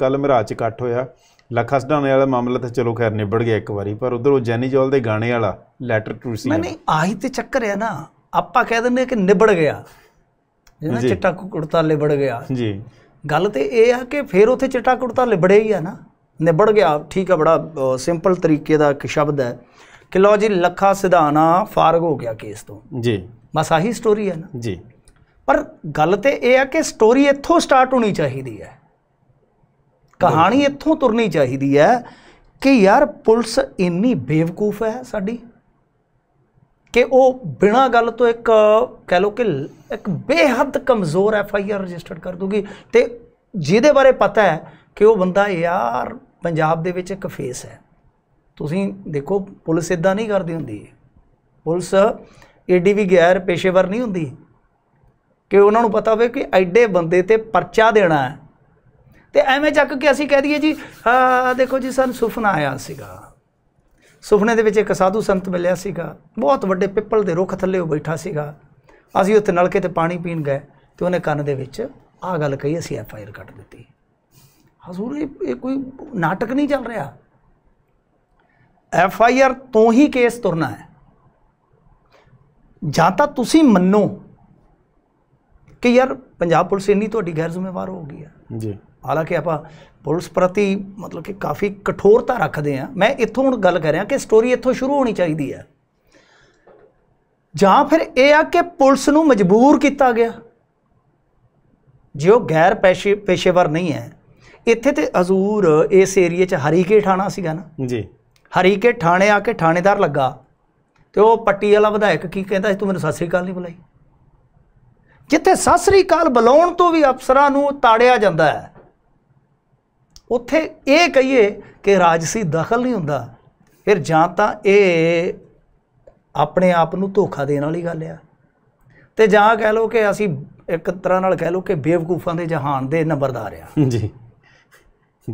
ਕੱਲ ਅੱਜ ਇਕੱਠ ਹੋਇਆ ਲੱਖਾ ਸਡਾਣੇ ਵਾਲਾ ਮਾਮਲਾ ਤਾਂ ਚਲੋ ਖੈਰ ਨਿਬੜ ਗਿਆ ਇੱਕ ਵਾਰੀ ਪਰ ਉਧਰ ਉਹ ਜੈਨੀ ਜੋਲ ਦੇ ਗਾਣੇ ਵਾਲਾ ਲੈਟਰ ਟੂ ਸੀ ਨਹੀਂ ਆਹੀ ਤੇ ਚੱਕਰ ਹੈ ਨਾ ਆਪਾਂ ਕਹਿ ਦਿੰਦੇ ਕਿ ਨਿਬੜ ਗਿਆ ਜਿਹਨਾਂ ਚਿੱਟਾ ਕੁੜਤਾ ਲਿਬੜ ਗਿਆ ਜੀ ਗੱਲ ਤੇ ਇਹ ਆ ਕਿ ਫੇਰ ਉਥੇ ਚਿੱਟਾ ਕੁੜਤਾ ਲਿਬੜੇ ਹੀ ਆ ਨਾ ਨਿਬੜ ਗਿਆ ਠੀਕ ਆ ਬੜਾ ਸਿੰਪਲ ਤਰੀਕੇ ਦਾ ਇੱਕ ਸ਼ਬਦ ਹੈ ਕਿ ਲੋ ਜੀ ਲੱਖਾ ਸਿਧਾਣਾ ਫਾਰਗ ਹੋ ਗਿਆ ਕੇਸ ਤੋਂ ਜੀ ਬਸ ਆਹੀ ਸਟੋਰੀ ਹੈ ਨਾ ਜੀ ਪਰ ਗੱਲ ਤੇ ਇਹ ਆ ਕਿ ਸਟੋਰੀ ਇੱਥੋਂ ਸਟਾਰਟ ਹੋਣੀ ਚਾਹੀਦੀ ਹੈ ਕਹਾਣੀ ਇੱਥੋਂ ਤੁਰਨੀ ਚਾਹੀਦੀ ਹੈ ਕਿ ਯਾਰ ਪੁਲਿਸ ਇੰਨੀ ਬੇਵਕੂਫ ਹੈ ਸਾਡੀ ਕਿ ਉਹ ਬਿਨਾਂ ਗੱਲ ਤੋਂ ਇੱਕ ਕਹਿ ਲੋ ਕਿ ਇੱਕ ਬੇਹੱਦ ਕਮਜ਼ੋਰ ਐਫ ਆਈ ਆਰ ਰਜਿਸਟਰਡ ਕਰ ਦੂਗੀ ਤੇ ਜਿਹਦੇ ਬਾਰੇ ਪਤਾ ਹੈ ਕਿ ਉਹ ਬੰਦਾ ਯਾਰ ਪੰਜਾਬ ਦੇ ਵਿੱਚ ਇੱਕ ਫੇਸ ਹੈ ਤੁਸੀਂ ਦੇਖੋ ਪੁਲਿਸ ਇਦਾਂ ਨਹੀਂ ਕਰਦੀ ਹੁੰਦੀ ਪੁਲਿਸ ਏਡੀ ਵੀ ਗੈਰ ਪੇਸ਼ੇਵਰ ਨਹੀਂ ਹੁੰਦੀ ਕਿ ਉਹਨਾਂ ਨੂੰ ਪਤਾ ਹੋਵੇ ਕਿ ਐਡੇ ਬੰਦੇ ਤੇ ਪਰਚਾ ਦੇਣਾ ਹੈ ਤੇ ਐਵੇਂ ਚੱਕ ਕੇ ਅਸੀਂ ਕਹਿ ਦਈਏ ਜੀ ਆ ਦੇਖੋ ਜੀ ਸਾਨੂੰ ਸੁਪਨਾ ਆਇਆ ਸੀਗਾ ਸੁਪਨੇ ਦੇ ਵਿੱਚ ਇੱਕ ਸਾਧੂ ਸੰਤ ਮਿਲਿਆ ਸੀਗਾ ਬਹੁਤ ਵੱਡੇ ਪਿੱਪਲ ਦੇ ਰੁੱਖ ਥੱਲੇ ਉਹ ਬੈਠਾ ਸੀਗਾ ਅਸੀਂ ਉੱਥੇ ਨਲਕੇ ਤੇ ਪਾਣੀ ਪੀਣ ਗਏ ਤੇ ਉਹਨੇ ਕੰਨ ਦੇ ਵਿੱਚ ਆਹ ਗੱਲ ਕਹੀ ਅਸੀਂ ਐਫ ਆਈ ਆਰ ਕੱਟ ਦਿੱਤੀ ਹਜ਼ੂਰ ਇਹ ਕੋਈ ਨਾਟਕ ਨਹੀਂ ਚੱਲ ਰਿਹਾ ਐਫ ਆਈ ਆਰ ਤੋਂ ਹੀ ਕੇਸ ਤੁਰਨਾ ਹੈ ਜਾਂ ਤਾਂ ਤੁਸੀਂ ਮੰਨੋ ਕਿ ਯਾਰ ਪੰਜਾਬ ਪੁਲਿਸ ਇੰਨੀ ਤੁਹਾਡੀ ਗੈਰ ਜ਼ਿੰਮੇਵਾਰ ਹੋ ਗਈ ਹੈ ਜੀ ਹਾਲਾਂਕਿ ਆਪਾਂ ਪੁਲਿਸ ਪ੍ਰਤੀ ਮਤਲਬ ਕਿ ਕਾਫੀ ਕਠੋਰਤਾ ਰੱਖਦੇ ਆ ਮੈਂ ਇੱਥੋਂ ਹੁਣ ਗੱਲ ਕਰ ਰਿਹਾ ਕਿ ਸਟੋਰੀ ਇੱਥੋਂ ਸ਼ੁਰੂ ਹੋਣੀ ਚਾਹੀਦੀ ਹੈ ਜਾਂ ਫਿਰ ਇਹ ਆ ਕਿ ਪੁਲਿਸ ਨੂੰ ਮਜਬੂਰ ਕੀਤਾ ਗਿਆ ਜੇ ਉਹ ਗੈਰ ਪੇਸ਼ੇਵਰ ਨਹੀਂ ਹੈ ਇੱਥੇ ਤੇ ਹਜ਼ੂਰ ਇਸ ਏਰੀਏ 'ਚ ਹਰੀਕੇ ਥਾਣਾ ਸੀਗਾ ਨਾ ਜੀ ਹਰੀਕੇ ਥਾਣੇ ਆ ਕੇ ਥਾਣੇਦਾਰ ਲੱਗਾ ਤੇ ਉਹ ਪੱਟੀ ਵਾਲਾ ਵਿਧਾਇਕ ਕੀ ਕਹਿੰਦਾ ਸੀ ਤੂੰ ਮੈਨੂੰ ਸਾਸਰੀ ਕਾਲ ਨਹੀਂ ਬੁਲਾਈ ਜਿੱਥੇ ਸਾਸਰੀ ਕਾਲ ਬੁਲਾਉਣ ਤੋਂ ਵੀ ਅਫਸਰਾਂ ਨੂੰ ਤਾੜਿਆ ਜਾਂਦਾ ਹੈ ਉੱਥੇ ਇਹ ਕਹੀਏ ਕਿ ਰਾਜਸੀ ਦਖਲ ਨਹੀਂ ਹੁੰਦਾ ਫਿਰ ਜਾਂ ਤਾਂ ਇਹ ਆਪਣੇ ਆਪ ਨੂੰ ਧੋਖਾ ਦੇਣ ਵਾਲੀ ਗੱਲ ਆ ਤੇ ਜਾਂ ਕਹਿ ਲਓ ਕਿ ਅਸੀਂ ਇੱਕ ਤਰ੍ਹਾਂ ਨਾਲ ਕਹਿ ਲਓ ਕਿ ਬੇਵਕੂਫਾਂ ਦੇ ਜਹਾਨ ਦੇ ਨੰਬਰਦਾਰ ਆ ਜੀ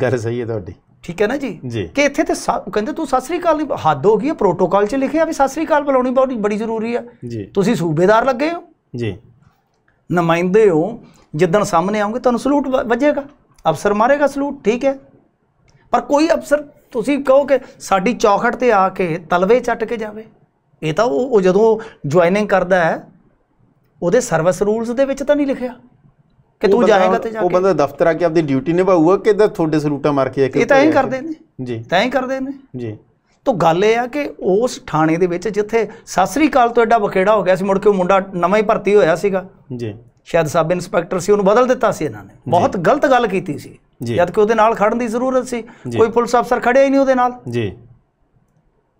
ਗੱਲ ਸਹੀ ਹੈ ਤੁਹਾਡੀ ਠੀਕ ਹੈ ਨਾ ਜੀ ਕਿ ਇੱਥੇ ਤੇ ਕਹਿੰਦੇ ਤੂੰ ਸਾਸਰੀ ਕਾਲ ਹੱਦ ਹੋ ਗਈ ਹੈ ਪ੍ਰੋਟੋਕਾਲ 'ਚ ਲਿਖਿਆ ਵੀ ਸਾਸਰੀ ਕਾਲ ਬੁਲਾਉਣੀ ਬਹੁਤ ਬੜੀ ਜ਼ਰੂਰੀ ਆ ਤੁਸੀਂ ਸੂਬੇਦਾਰ ਲੱਗੇ ਹੋ ਜੀ ਨਮਾਇंदे ਹੋ ਜਿੱਦਣ ਸਾਹਮਣੇ ਆਉਂਗੇ ਤੁਹਾਨੂੰ ਸਲੂਟ ਵੱਜੇਗਾ ਅਫਸਰ ਮਾਰੇਗਾ ਸਲੂਟ ਠੀਕ ਹੈ ਪਰ ਕੋਈ ਅਫਸਰ ਤੁਸੀਂ ਕਹੋ ਕਿ ਸਾਡੀ ਚੌਖਟ ਤੇ ਆ ਕੇ ਤਲਵੇ ਚੱਟ ਕੇ ਜਾਵੇ ਇਹ ਤਾਂ ਉਹ ਜਦੋਂ ਜੁਆਇਨਿੰਗ ਕਰਦਾ ਹੈ ਉਹਦੇ ਸਰਵਿਸ ਰੂਲਸ ਦੇ ਵਿੱਚ ਤਾਂ ਨਹੀਂ ਲਿਖਿਆ ਕਿ ਤੂੰ ਜਾਏਗਾ ਤੇ ਜਾ ਕੇ ਉਹ ਬੰਦਾ ਦਫ਼ਤਰ ਆ ਕੇ ਆਪਣੀ ਡਿਊਟੀ ਨਿਭਾਊਗਾ ਕਿ ਤਾਂ ਤੁਹਾਡੇ ਸਲੂਟਾਂ ਮਾਰ ਕੇ ਇਹ ਤਾਂ ਐਂ ਕਰਦੇ ਨੇ ਜੀ ਤਾਂ ਐਂ ਕਰਦੇ ਨੇ ਜੀ ਤੋ ਗੱਲ ਇਹ ਆ ਕਿ ਉਸ ਥਾਣੇ ਦੇ ਵਿੱਚ ਜਿੱਥੇ ਸਾਸਰੀ ਕਾਲ ਤੋਂ ਐਡਾ ਬਖੇੜਾ ਹੋ ਗਿਆ ਸੀ ਮੁੜ ਕੇ ਉਹ ਮੁੰਡਾ ਨਵਾਂ ਹੀ ਭਰਤੀ ਹੋਇਆ ਸੀਗਾ ਜੀ ਸ਼ਾਇਦ ਸਬ ਇੰਸਪੈਕਟਰ ਸੀ ਉਹਨੂੰ ਬਦਲ ਦਿੱਤਾ ਸੀ ਇਹਨਾਂ ਨੇ ਬਹੁਤ ਗਲਤ ਗੱਲ ਕੀਤੀ ਸੀ ਜਦ ਕਿ ਉਹਦੇ ਨਾਲ ਖੜਨ ਦੀ ਜ਼ਰੂਰਤ ਸੀ ਕੋਈ ਪੁਲਿਸ ਅਫਸਰ ਖੜਿਆ ਹੀ ਨਹੀਂ ਉਹਦੇ ਨਾਲ ਜੀ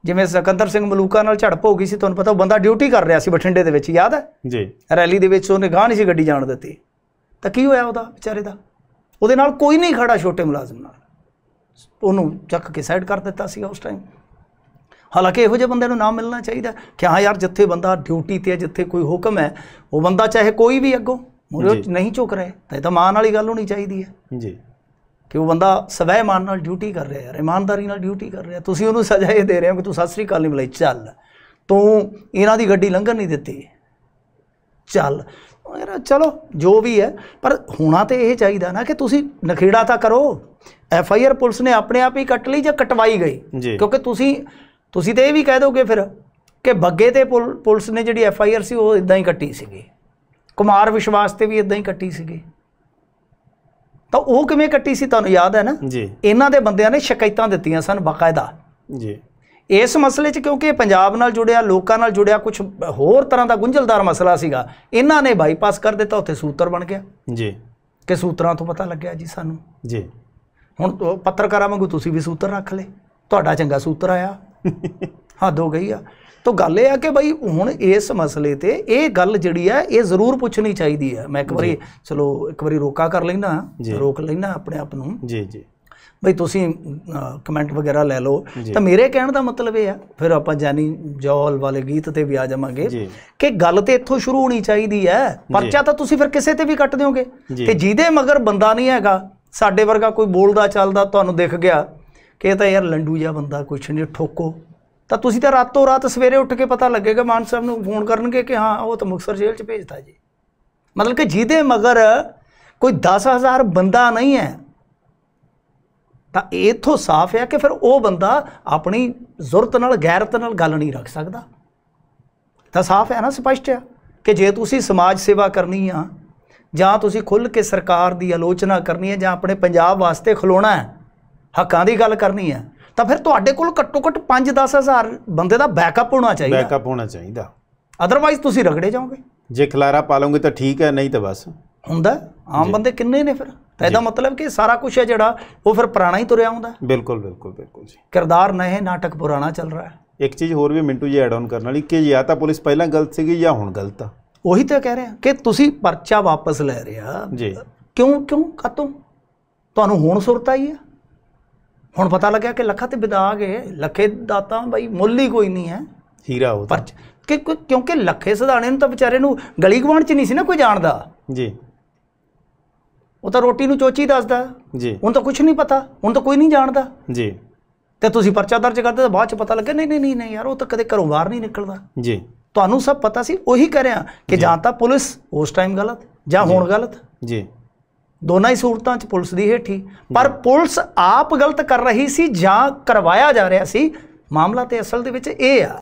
ਜਿਵੇਂ ਸਕੰਦਰ ਸਿੰਘ ਮਲੂਕਾ ਨਾਲ ਝੜਪ ਹੋ ਗਈ ਸੀ ਤੁਹਾਨੂੰ ਪਤਾ ਉਹ ਬੰਦਾ ਡਿਊਟੀ ਕਰ ਰਿਹਾ ਸੀ ਬਠਿੰਡੇ ਦੇ ਵਿੱਚ ਯਾਦ ਹੈ ਜੀ ਰੈਲੀ ਦੇ ਵਿੱਚ ਉਹਨੇ ਗਾਂ ਨਹੀਂ ਸੀ ਗੱਡੀ ਜਾਣ ਦਿੱਤੀ ਤਾਂ ਕੀ ਹੋਇਆ ਉਹਦਾ ਵਿਚਾਰੇ ਦਾ ਉਹਦੇ ਨਾਲ ਕੋਈ ਨਹੀਂ ਖੜਾ ਛੋਟੇ ਮੁਲਾਜ਼ਮ ਨਾਲ ਉਹਨੂੰ ਚੱਕ ਕੇ ਸਾਈਡ ਕਰ ਦਿੱਤਾ ਸੀ ਉਸ ਟਾਈਮ ਹਾਲਾਂਕਿ ਇਹੋ ਜਿਹੇ ਬੰਦੇ ਨੂੰ ਨਾਮ ਮਿਲਣਾ ਚਾਹੀਦਾ ਕਿ ਹਾਂ ਯਾਰ ਜਿੱਥੇ ਬੰਦਾ ਡਿਊਟੀ ਤੇ ਹੈ ਜਿੱਥੇ ਕੋਈ ਹੁਕਮ ਹੈ ਉਹ ਬੰਦਾ ਚਾਹੇ ਕੋਈ ਵੀ ਅੱਗੋਂ ਮੁਰੇ ਨਹੀਂ ਝੁਕ ਰਿਹਾ ਤਾਂ ਇਹ ਤਾਂ ਮਾਨ ਵਾਲੀ ਗੱਲ ਹੋਣੀ ਚਾਹੀਦੀ ਹੈ ਜੀ ਕਿ ਉਹ ਬੰਦਾ ਸਵੈ ਮਾਨ ਨਾਲ ਡਿਊਟੀ ਕਰ ਰਿਹਾ ਯਾਰ ਇਮਾਨਦਾਰੀ ਨਾਲ ਡਿਊਟੀ ਕਰ ਰਿਹਾ ਤੁਸੀਂ ਉਹਨੂੰ ਸਜ਼ਾ ਇਹ ਦੇ ਰਹੇ ਹੋ ਕਿ ਤੂੰ ਸਤਿ ਸ੍ਰੀ ਅਕਾਲ ਨਹੀਂ ਬੁਲਾਈ ਚੱਲ ਤੂੰ ਇਹਨਾਂ ਦੀ ਗੱਡੀ ਲੰਘਣ ਨਹੀਂ ਦਿੱਤੀ ਚੱਲ ਯਾਰ ਚਲੋ ਜੋ ਵੀ ਹੈ ਪਰ ਹੋਣਾ ਤੇ ਇਹ ਚਾਹੀਦਾ ਨਾ ਕਿ ਤੁਸੀਂ ਨਖੇੜਾ ਤਾਂ ਕਰੋ ਐਫ ਆਈ ਆਰ ਪੁਲਿਸ ਨੇ ਆਪਣੇ ਆਪ ਹੀ ਕੱਟ ਲਈ ਜਾਂ ਕਟਵਾਈ ਗਈ ਕਿਉਂਕਿ ਤੁਸੀਂ ਤੁਸੀਂ ਤੇ ਇਹ ਵੀ ਕਹਿ ਦੋਗੇ ਫਿਰ ਕਿ ਬੱਗੇ ਤੇ ਪੁਲਿਸ ਨੇ ਜਿਹੜੀ ਐਫ ਆਈ ਆਰ ਸੀ ਉਹ ਇਦਾਂ ਹੀ ਕੱਟੀ ਸੀਗੀ ਕੁਮਾਰ ਵਿਸ਼ਵਾਸ ਤੇ ਵੀ ਇਦਾਂ ਹੀ ਕੱਟੀ ਸੀਗੀ ਤਾਂ ਉਹ ਕਿਵੇਂ ਕੱਟੀ ਸੀ ਤੁਹਾਨੂੰ ਯਾਦ ਹੈ ਨਾ ਜੀ ਇਹਨਾਂ ਦੇ ਬੰਦਿਆਂ ਨੇ ਸ਼ਿਕਾਇਤਾਂ ਦਿੱਤੀਆਂ ਸਨ ਬਕਾਇਦਾ ਜੀ ਇਸ ਮਸਲੇ 'ਚ ਕਿਉਂਕਿ ਪੰਜਾਬ ਨਾਲ ਜੁੜਿਆ ਲੋਕਾਂ ਨਾਲ ਜੁੜਿਆ ਕੁਝ ਹੋਰ ਤਰ੍ਹਾਂ ਦਾ ਗੁੰਝਲਦਾਰ ਮਸਲਾ ਸੀਗਾ ਇਹਨਾਂ ਨੇ ਬਾਈਪਾਸ ਕਰ ਦਿੱਤਾ ਉੱਥੇ ਸੂਤਰ ਬਣ ਗਿਆ ਜੀ ਕਿ ਸੂਤਰਾਂ ਤੋਂ ਪਤਾ ਲੱਗਿਆ ਜੀ ਸਾਨੂੰ ਜੀ ਹੁਣ ਪੱਤਰਕਾਰਾਂ ਵਾਂਗੂ ਤੁਸੀਂ ਵੀ ਸੂਤਰ ਰੱਖ ਲੈ ਤੁਹਾਡਾ ਚੰਗਾ ਸੂਤਰ ਆਇਆ ਹੱਦ ਹੋ ਗਈ ਆ ਤੋ ਗੱਲ ਇਹ ਆ ਕਿ ਬਈ ਹੁਣ ਇਸ ਮਸਲੇ ਤੇ ਇਹ ਗੱਲ ਜਿਹੜੀ ਆ ਇਹ ਜ਼ਰੂਰ ਪੁੱਛਣੀ ਚਾਹੀਦੀ ਆ ਮੈਂ ਇੱਕ ਵਾਰੀ ਚਲੋ ਇੱਕ ਵਾਰੀ ਰੋਕਾ ਕਰ ਲੈਣਾ ਰੋਕ ਲੈਣਾ ਆਪਣੇ ਆਪ ਨੂੰ ਜੀ ਜੀ ਬਈ ਤੁਸੀਂ ਕਮੈਂਟ ਵਗੈਰਾ ਲੈ ਲਓ ਤਾਂ ਮੇਰੇ ਕਹਿਣ ਦਾ ਮਤਲਬ ਇਹ ਆ ਫਿਰ ਆਪਾਂ ਜਾਨੀ ਜੌਲ ਵਾਲੇ ਗੀਤ ਤੇ ਵੀ ਆ ਜਾਵਾਂਗੇ ਕਿ ਗੱਲ ਤੇ ਇੱਥੋਂ ਸ਼ੁਰੂ ਹੋਣੀ ਚਾਹੀਦੀ ਆ ਪਰਚਾ ਤਾਂ ਤੁਸੀਂ ਫਿਰ ਕਿਸੇ ਤੇ ਵੀ ਕੱਟ ਦਿਓਗੇ ਤੇ ਜਿਹਦੇ ਮਗਰ ਬੰਦਾ ਨਹੀਂ ਹੈਗਾ ਸਾਡੇ ਵਰਗਾ ਕੋਈ ਬੋਲਦਾ ਚੱਲਦਾ ਤੁਹਾਨੂੰ ਦਿਖ ਗਿਆ ਕਿ ਤਾਂ ਯਾਰ ਲੰਡੂ ਜਿਹਾ ਬੰਦਾ ਕੁਛ ਨਹੀਂ ਠੋਕੋ ਤਾਂ ਤੁਸੀਂ ਤਾਂ ਰਾਤੋਂ ਰਾਤ ਸਵੇਰੇ ਉੱਠ ਕੇ ਪਤਾ ਲੱਗੇਗਾ ਮਾਨ ਸਾਹਿਬ ਨੂੰ ਫੋਨ ਕਰਨਗੇ ਕਿ ਹਾਂ ਉਹ ਤਾਂ ਮੁਕਸਰ ਜੇਲ੍ਹ 'ਚ ਭੇਜਤਾ ਜੀ ਮਤਲਬ ਕਿ ਜਿਹਦੇ ਮਗਰ ਕੋਈ 10000 ਬੰਦਾ ਨਹੀਂ ਹੈ ਤਾਂ ਇਥੋਂ ਸਾਫ਼ ਹੈ ਕਿ ਫਿਰ ਉਹ ਬੰਦਾ ਆਪਣੀ ਜ਼ੁਰਤ ਨਾਲ ਗੈਰਤ ਨਾਲ ਗੱਲ ਨਹੀਂ ਰੱਖ ਸਕਦਾ ਤਾਂ ਸਾਫ਼ ਹੈ ਨਾ ਸਪਸ਼ਟ ਹੈ ਕਿ ਜੇ ਤੁਸੀਂ ਸਮਾਜ ਸੇਵਾ ਕਰਨੀ ਆ ਜਾਂ ਤੁਸੀਂ ਖੁੱਲ ਕੇ ਸਰਕਾਰ ਦੀ ਆਲੋਚਨਾ ਕਰਨੀ ਹੈ ਜਾਂ ਆਪਣੇ ਪੰਜਾਬ ਵਾਸਤੇ ਖਲੋਣਾ ਹੈ ਹੱਕਾਂ ਦੀ ਗੱਲ ਕਰਨੀ ਹੈ ਤਾਂ ਫਿਰ ਤੁਹਾਡੇ ਕੋਲ ਘੱਟੋ ਘੱਟ 5-10000 ਬੰਦੇ ਦਾ ਬੈਕਅਪ ਹੋਣਾ ਚਾਹੀਦਾ ਬੈਕਅਪ ਹੋਣਾ ਚਾਹੀਦਾ ਅਦਰਵਾਈਜ਼ ਤੁਸੀਂ ਰਗੜੇ ਜਾਓਗੇ ਜੇ ਖਲਾਰਾ ਪਾ ਲਓਗੇ ਤਾਂ ਠੀਕ ਹੈ ਨਹੀਂ ਤਾਂ ਬਸ ਹੁੰਦਾ ਆਮ ਬੰਦੇ ਕਿੰਨੇ ਨੇ ਫਿਰ ਤਾਂ ਇਹਦਾ ਮਤਲਬ ਕਿ ਸਾਰਾ ਕੁਝ ਹੈ ਜਿਹੜਾ ਉਹ ਫਿਰ ਪੁਰਾਣਾ ਹੀ ਤੁਰਿਆ ਆਉਂਦਾ ਬਿਲਕੁਲ ਬਿਲਕੁਲ ਬਿਲਕੁਲ ਜੀ ਕਿਰਦਾਰ ਨਵੇਂ ਨਾਟਕ ਪੁਰਾਣਾ ਚੱਲ ਰਿਹਾ ਹੈ ਇੱਕ ਚੀਜ਼ ਹੋਰ ਵੀ ਮਿੰਟੂ ਜੀ ਐਡ ਆਨ ਕਰਨ ਵਾਲੀ ਕਿ ਆ ਤਾਂ ਪੁਲਿਸ ਪਹਿਲਾਂ ਗਲਤ ਸੀਗੀ ਜਾਂ ਹੁਣ ਗਲਤ ਆ ਉਹੀ ਤਾਂ ਕਹਿ ਰਹੇ ਆ ਕਿ ਤੁਸੀਂ ਪਰਚਾ ਵਾਪਸ ਲੈ ਰਿਹਾ ਜੀ ਕਿਉਂ ਕਿਉਂ ਕਾਤੋਂ ਤੁਹਾਨੂੰ ਹੁਣ ਸੁਰਤ ਆਈ ਹੁਣ ਪਤਾ ਲੱਗਿਆ ਕਿ ਲੱਖਾਂ ਤੇ ਵਿਦਾ ਗਏ ਲੱਖੇ ਦਾ ਤਾਂ ਬਈ ਮੁੱਲ ਹੀ ਕੋਈ ਨਹੀਂ ਹੈ ਹੀਰਾ ਉਹ ਪਰ ਕਿ ਕਿਉਂਕਿ ਲੱਖੇ ਸਦਾਣੇ ਨੂੰ ਤਾਂ ਵਿਚਾਰੇ ਨੂੰ ਗਲੀ ਗਵਾਂਡ ਚ ਨਹੀਂ ਸੀ ਨਾ ਕੋਈ ਜਾਣਦਾ ਜੀ ਉਹ ਤਾਂ ਰੋਟੀ ਨੂੰ ਚੋਚੀ ਦੱਸਦਾ ਜੀ ਉਹਨੂੰ ਤਾਂ ਕੁਝ ਨਹੀਂ ਪਤਾ ਉਹਨੂੰ ਤਾਂ ਕੋਈ ਨਹੀਂ ਜਾਣਦਾ ਜੀ ਤੇ ਤੁਸੀਂ ਪਰਚਾ ਦਰਜ ਕਰਦੇ ਤਾਂ ਬਾਅਦ ਚ ਪਤਾ ਲੱਗਿਆ ਨਹੀਂ ਨਹੀਂ ਨਹੀਂ ਯਾਰ ਉਹ ਤਾਂ ਕਦੇ ਘਰੋਂ ਬਾਹਰ ਨਹੀਂ ਨਿਕਲਦਾ ਜੀ ਤੁਹਾਨੂੰ ਸਭ ਪਤਾ ਸੀ ਉਹੀ ਕਰਿਆ ਕਿ ਜਾਂ ਤਾਂ ਪੁਲਿਸ ਉਸ ਟਾਈਮ ਗਲਤ ਜਾਂ ਹੁਣ ਗਲਤ ਜੀ ਦੋਨਾਂ ਹੀ ਸੂਰਤਾਂ 'ਚ ਪੁਲਿਸ ਦੀ ਹੇਠੀ ਪਰ ਪੁਲਿਸ ਆਪ ਗਲਤ ਕਰ ਰਹੀ ਸੀ ਜਾਂ ਕਰਵਾਇਆ ਜਾ ਰਿਹਾ ਸੀ ਮਾਮਲਾ ਤੇ ਅਸਲ ਦੇ ਵਿੱਚ ਇਹ ਆ